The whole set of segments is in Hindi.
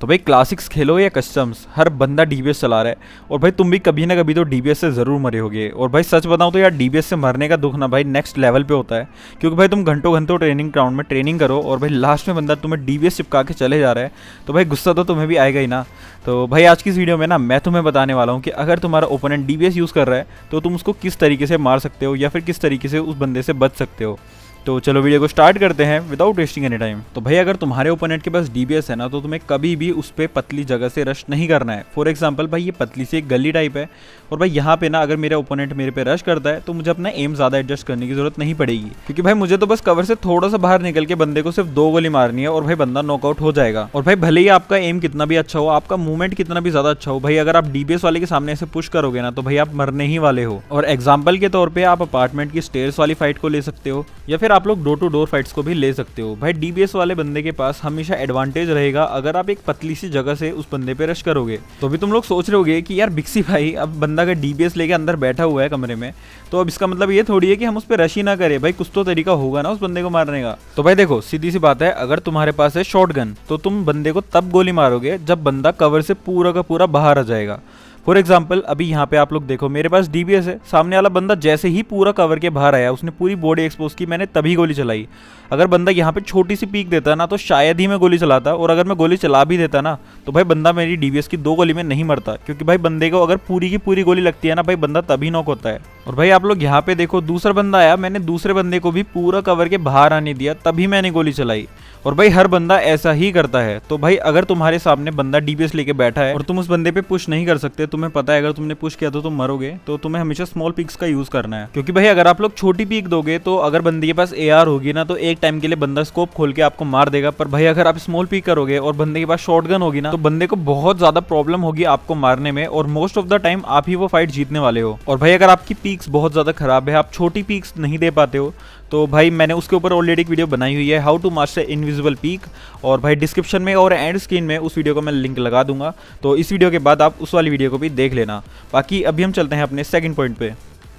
तो भाई क्लासिक्स खेलो या कस्टम्स हर बंदा डी चला रहा है और भाई तुम भी कभी ना कभी तो डी से ज़रूर मरे होगे और भाई सच बताऊँ तो यार डी से मरने का दुख ना भाई नेक्स्ट लेवल पे होता है क्योंकि भाई तुम घंटों घंटों ट्रेनिंग ग्राउंड में ट्रेनिंग करो और भाई लास्ट में बंदा तुम्हें डी चिपका के चले जा रहा है तो भाई गुस्सा तो तुम्हें भी आएगा ही ना तो भाई आज की इस वीडियो में ना मैं तुम्हें बताने वाला हूँ कि अगर तुम्हारा ओपोनेंट डी यूज़ कर रहा है तो तुम उसको किस तरीके से मार सकते हो या फिर किस तरीके से उस बंदे से बच सकते हो तो चलो वीडियो को स्टार्ट करते हैं विदाउट वेस्टिंग एनी टाइम तो भाई अगर तुम्हारे ओपोनेंट के पास डीबीएस है ना तो तुम्हें कभी भी उस पर पतली जगह से रश नहीं करना है फॉर एग्जाम्पल भाई ये पतली सी एक गली टाइप है और भाई यहाँ पे ना अगर मेरा ओपोनेंट मेरे पे रश करता है तो मुझे अपना एम ज़्यादा एडजस्ट करने की जरूरत नहीं पड़ेगी क्योंकि भाई मुझे तो बस कवर से थोड़ा सा बाहर निकल के बंदे को सिर्फ दो गोली मारनी है और भाई बंदा नॉकआउट हो जाएगा और भाई भले ही आपका एम कितना भी अच्छा हो आपका मूवमेंट कितना भी ज़्यादा अच्छा हो भाई अगर आप डीबीएस वाले के सामने ऐसे पुश करोगे ना तो भाई आप मरने ही वाले हो और एग्जाम्पल के तौर पर आप अपार्टमेंट की स्टेयर्स वाली फाइट को ले सकते हो या फिर आप लोग डोर टू डोर फाइट्स को भी ले सकते हो भाई डीबीएस वाले बंदे के पास हमेशा एडवांटेज रहेगा अगर आप एक पतली सी जगह से उस बंदे पे रश करोगे तो भी तुम लोग सोच रहे होगे कि यार बिक्सी भाई अब बंदा अगर डीबीएस लेके अंदर बैठा हुआ है कमरे में तो अब इसका मतलब ये थोड़ी है कि हम उस पर रश ही ना करें भाई कुछ तो तरीका होगा ना उस बंदे को मारने का तो भाई देखो सीधी सी बात है अगर तुम्हारे पास है शॉर्ट तो तुम बंदे को तब गोली मारोगे जब बंदा कवर से पूरा का पूरा बाहर आ जाएगा फॉर एग्जाम्पल अभी यहाँ पे आप लोग देखो मेरे पास डीबीएस है सामने वाला बंदा जैसे ही पूरा कवर के बाहर आया उसने पूरी बॉडी एक्सपोज की मैंने तभी गोली चलाई अगर बंदा यहाँ पे छोटी सी पीक देता ना तो शायद ही मैं गोली चलाता और अगर मैं गोली चला भी देता ना तो भाई बंदा मेरी डीबीएस की दो गोली में नहीं मरता क्योंकि भाई बंदे को अगर पूरी की पूरी गोली लगती है ना भाई बंदा तभी नॉक होता है और भाई आप लोग यहाँ पे देखो दूसरा बंदा आया मैंने दूसरे बंदे को भी पूरा कवर के बाहर आने दिया तभी मैंने गोली चलाई और भाई हर बंदा ऐसा ही करता है तो भाई अगर तुम्हारे सामने बंदा डीपीएस लेके बैठा है और तुम उस बंदे पे पुश नहीं कर सकते तुम्हें पता है अगर तुमने पुश किया तो तुम मरोगे तो तुम्हें हमेशा स्मॉल पिक्स का यूज करना है क्योंकि भाई अगर आप लोग छोटी पिक दोगे तो अगर बंदे के पास ए होगी ना तो एक टाइम के लिए बंदा स्कोप खोल के आपको मार देगा पर भाई अगर आप स्मॉल पिक करोगे और बंदे के पास शॉर्ट होगी ना तो बंदे को बहुत ज्यादा प्रॉब्लम होगी आपको मारने में और मोस्ट ऑफ द टाइम आप ही वो फाइट जीतने वाले हो और भाई अगर आपकी पीक पीक्स बहुत ज़्यादा ख़राब है आप छोटी पीक्स नहीं दे पाते हो तो भाई मैंने उसके ऊपर ऑलरेडी एक वीडियो बनाई हुई है how to master invisible peek और भाई डिस्क्रिप्शन में और एंड स्क्रीन में उस वीडियो को मैं लिंक लगा दूंगा तो इस वीडियो के बाद आप उस वाली वीडियो को भी देख लेना बाकी अभी हम चलते हैं अपने सेकेंड पॉइंट पर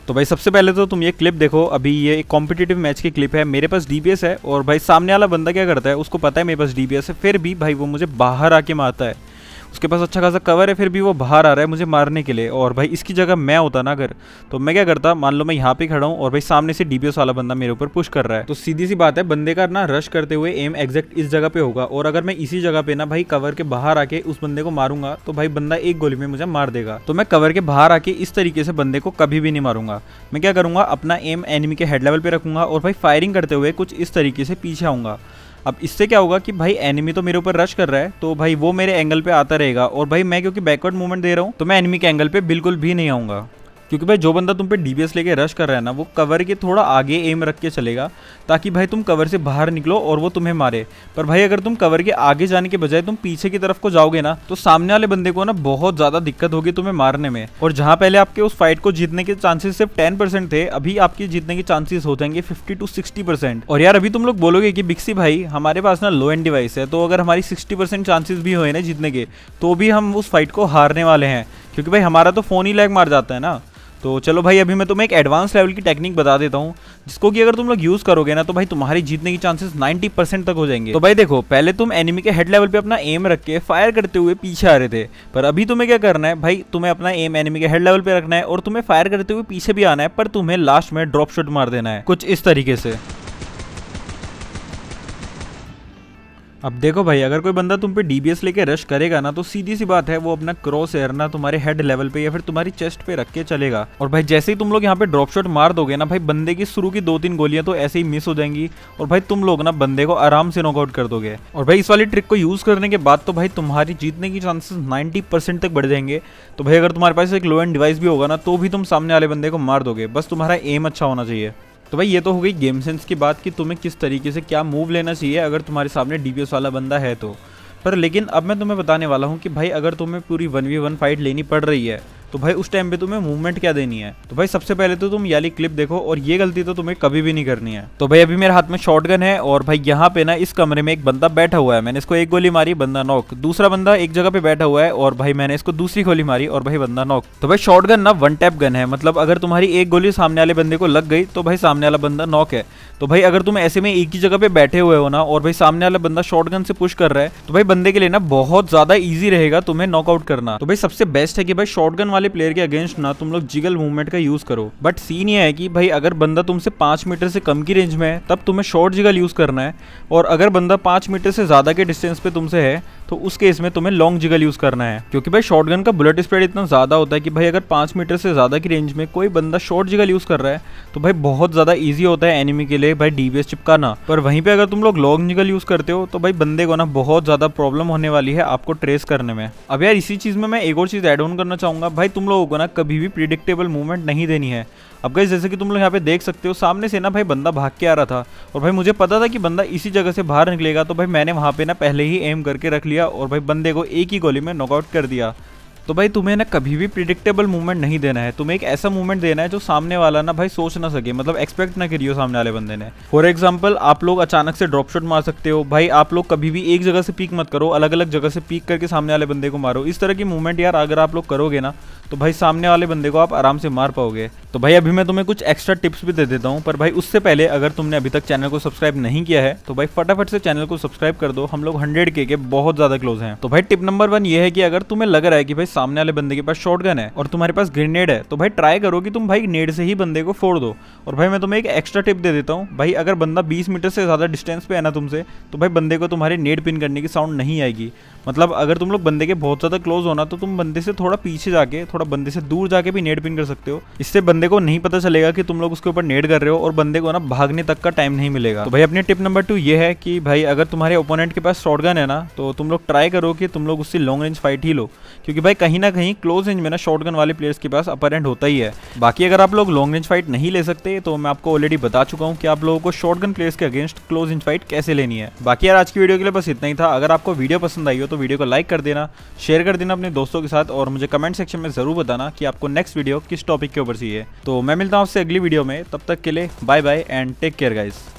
तो भाई सबसे पहले तो तुम ये क्लिप देखो अभी ये एक कॉम्पिटेटिव मैच की क्लिप है मेरे पास डी है और भाई सामने वाला बंदा क्या करता है उसको पता है मेरे पास डी है फिर भी भाई वो मुझे बाहर आके मारता है उसके पास अच्छा खासा कवर है फिर भी वो बाहर आ रहा है मुझे मारने के लिए और भाई इसकी जगह मैं होता ना अगर तो मैं क्या करता मान लो मैं यहाँ पे खड़ा हूँ और भाई सामने से डीपीएस वाला बंदा मेरे ऊपर पुश कर रहा है तो सीधी सी बात है बंदे का ना रश करते हुए एम एग्जैक्ट इस जगह पे होगा और अगर मैं इसी जगह पे ना भाई कवर के बाहर आके उस बंदे को मारूंगा तो भाई बंदा एक गोली में मुझे मार देगा तो मैं कवर के बाहर आके इस तरीके से बंदे को कभी भी नहीं मारूंगा मैं क्या करूंगा अपना एम एनिमी के हेड लेवल पे रखूंगा और भाई फायरिंग करते हुए कुछ इस तरीके से पीछे आऊंगा अब इससे क्या होगा कि भाई एनिमी तो मेरे ऊपर रश कर रहा है तो भाई वो मेरे एंगल पे आता रहेगा और भाई मैं क्योंकि बैकवर्ड मूवमेंट दे रहा हूँ तो मैं एनिमी के एंगल पे बिल्कुल भी नहीं आऊंगा क्योंकि भाई जो बंदा तुम पे डीबीएस लेके रश कर रहा है ना वो कवर के थोड़ा आगे एम रख के चलेगा ताकि भाई तुम कवर से बाहर निकलो और वो तुम्हें मारे पर भाई अगर तुम कवर के आगे जाने के बजाय तुम पीछे की तरफ को जाओगे ना तो सामने वाले बंदे को ना बहुत ज़्यादा दिक्कत होगी तुम्हें मारने में और जहाँ पहले आपके उस फाइट को जीतने के चांसेस सिर्फ टेन थे अभी आपके जीतने के चांसेस हो जाएंगे फिफ्टी टू सिक्सटी और यार अभी तुम लोग बोलोगे कि बिक्सी भाई हमारे पास ना लो एंड डिवाइस है तो अगर हमारी सिक्सटी चांसेस भी हुए ना जीतने के तो भी हम उस फाइट को हारने वाले हैं क्योंकि भाई हमारा तो फ़ोन ही लैग मार जाता है ना तो चलो भाई अभी मैं तुम्हें एक एडवांस लेवल की टेक्निक बता देता हूँ जिसको कि अगर तुम लोग यूज़ करोगे ना तो भाई तुम्हारी जीतने की चांसेस 90 परसेंट तक हो जाएंगे तो भाई देखो पहले तुम एनिमी के हेड लेवल पे अपना एम रख के फायर करते हुए पीछे आ रहे थे पर अभी तुम्हें क्या करना है भाई तुम्हें अपना एम एनिमी के हेड लेवल पे रखना है और तुम्हें फायर करते हुए पीछे भी आना है पर तुम्हें लास्ट में ड्रॉप शूट मार देना है कुछ इस तरीके से अब देखो भाई अगर कोई बंदा तुम पे डीबीएस लेके रश करेगा ना तो सीधी सी बात है वो अपना क्रॉस एयर ना तुम्हारे हेड लेवल पे या फिर तुम्हारी चेस्ट पे रख के चलेगा और भाई जैसे ही तुम लोग यहाँ पे ड्रॉप शॉट मार दोगे ना भाई बंदे की शुरू की दो तीन गोलियां तो ऐसे ही मिस हो जाएंगी और भाई तुम लोग ना बंदे को आराम से नॉकआउट कर दोगे और भाई इस वाली ट्रिक को यूज करने के बाद तो भाई तुम्हारी जीतने की चांसेस नाइन्टी तक बढ़ जाएंगे तो भाई अगर तुम्हारे पास एक लो एंड डिवाइस भी होगा ना तो भी तुम सामने वाले बंदे को मार दोगे बस तुम्हारा एम अच्छा होना चाहिए तो भाई ये तो हो गई गेम सेंस की बात कि तुम्हें किस तरीके से क्या मूव लेना चाहिए अगर तुम्हारे सामने डी वाला बंदा है तो पर लेकिन अब मैं तुम्हें बताने वाला हूँ कि भाई अगर तुम्हें पूरी वन वी वन फाइट लेनी पड़ रही है तो भाई उस टाइम पे तुम्हें मूवमेंट क्या देनी है तो भाई सबसे पहले तो तुम याली क्लिप देखो और ये गलती तो तुम्हें कभी भी नहीं करनी है तो भाई अभी मेरे हाथ में शॉर्ट है और भाई यहाँ पे ना इस कमरे में एक बंदा बैठा हुआ है मैंने इसको एक गोली मारी बंदा नॉक दूसरा बंदा एक जगह पे बैठा हुआ है और भाई मैंने इसको दूसरी गोली मारी और भाई बंदा नॉक तो भाई शॉर्ट ना वन टैप गन है मतलब अगर तुम्हारी एक गोली सामने वाले बंदे को लग गई तो भाई सामने वाला बंदा नॉक है तो भाई अगर तुम ऐसे में एक ही जगह पे बैठे हुए हो ना और भाई सामने वाला बंदा शॉर्ट से पुश कर रहा है तो भाई बंदे के लिए ना बहुत ज्यादा ईजी रहेगा तुम्हें नॉकआउट करना तो भाई सबसे बेस्ट है कि भाई शॉर्ट वाले प्लेयर के अगेंस्ट ना तुम लोग जिगल मूवमेंट का यूज करो बट सीन ये है कि भाई अगर बंदा तुमसे पांच मीटर से कम की रेंज में है तब तुम्हें शॉर्ट जिगल यूज करना है और अगर बंदा पांच मीटर से ज़्यादा के डिस्टेंस पे तुमसे है तो उस केस में तुम्हें लॉन्ग जिगल यूज़ करना है क्योंकि भाई शॉर्ट का बुलेट स्प्रेड इतना ज़्यादा होता है कि भाई अगर पाँच मीटर से ज़्यादा की रेंज में कोई बंदा शॉर्ट जिगल यूज़ कर रहा है तो भाई बहुत ज़्यादा ईजी होता है एनिमी के लिए भाई डी चिपकाना पर वहीं पर अगर तुम लोग लॉन्ग जिगल यूज़ करते हो तो भाई बंदे को ना बहुत ज़्यादा प्रॉब्लम होने वाली है आपको ट्रेस करने में अब यार इसी चीज़ में मैं एक और चीज़ एड ऑन करना चाहूँगा भाई तुम लोगों को ना कभी भी प्रिडिक्टेबल मूवमेंट नहीं देनी है अब गई जैसे कि तुम लोग यहाँ पे देख सकते हो सामने से ना भाई बंदा भाग के आ रहा था और भाई मुझे पता था कि बंदा इसी जगह से बाहर निकलेगा तो भाई मैंने वहाँ पे ना पहले ही एम करके रख लिया और भाई बंदे को एक ही गोली में नॉकआउट कर दिया तो भाई तुम्हें ना कभी भी प्रिडिक्टेबल मूवमेंट नहीं देना है तुम्हें एक ऐसा मूवमेंट देना है जो सामने वाला ना भाई सोच ना सके मतलब एक्सपेक्ट ना करियो सामने वाले बंदे ने फॉर एग्जाम्पल आप लोग अचानक से ड्रॉप शॉट मार सकते हो भाई आप लोग कभी भी एक जगह से पीक मत करो अलग अलग जगह से पीक करके सामने वाले बंदे को मारो इस तरह की मूवमेंट यार अगर आप लोग करोगे ना तो भाई सामने वाले बंदे को आप आराम से मार पाओगे तो भाई अभी मैं तुम्हें कुछ एक्स्ट्रा टिप्स भी दे देता हूँ पर भाई उससे पहले अगर तुमने अभी तक चैनल को सब्सक्राइब नहीं किया है तो भाई फटाफट से चैनल को सब्सक्राइब कर दो हम लोग हंड्रेड के बहुत ज़्यादा क्लोज हैं तो भाई टिप नंबर वन ये है कि अगर तुम्हें लग रहा है कि भाई सामने वाले बंदे के पास शॉर्ट है और तुम्हारे पास ग्रेनेड है तो भाई ट्राई करो कि तुम भाई नेड से ही बंदे को फोड़ दो और भाई मैं तुम्हें एक एक्स्ट्रा टिप दे देता हूँ भाई अगर बंदा बीस मीटर से ज़्यादा डिस्टेंस पे है ना तुमसे तो भाई बंदे को तुम्हारे नेड पिन करने की साउंड नहीं आएगी मतलब अगर तुम लोग बंदे के बहुत ज़्यादा क्लोज होना तो तुम बंदे से थोड़ा पीछे जाके थोड़ा बंदे से दूर जाके भी नेड पिन कर सकते हो इससे बंदे को नहीं पता चलेगा कि तुम लोग उसके ऊपर नेड कर रहे हो और बंदे को ना भागने तक का टाइम नहीं मिलेगा तो भाई अपने टिप नंबर टू ये है कि भाई अगर तुम्हारे ओपोनेंट के पास शॉर्ट है ना तो तुम लोग ट्राई करो कि तुम लोग उससे लॉन्ग रेंज फाइट ही लो क्योंकि भाई कहीं ना कहीं क्लोज रेंज में ना शॉर्ट गन वाले प्लेयर्स के पास अपर एंड होता ही है बाकी अगर आप लोग लॉन्ग रेंज फाइट नहीं ले सकते तो मैं आपको ऑलरेडी बता चुका हूँ कि आप लोगों को शॉर्ट गन प्लेयर्स के अगेंस्ट क्लोज रेंज फाइट कैसे लेनी है बाकी यार आज की वीडियो के लिए बस इतना ही था अगर आपको वीडियो पसंद आई हो तो वीडियो को लाइक कर देना शेयर कर देना अपने दोस्तों के साथ और मुझे कमेंट सेक्शन में जरूर बताना कि आपको नेक्स्ट वीडियो किस टॉपिक के ऊपर चाहिए तो मैं मिलता हूँ आपसे अगली वीडियो में तब तक के लिए bye bye and take care guys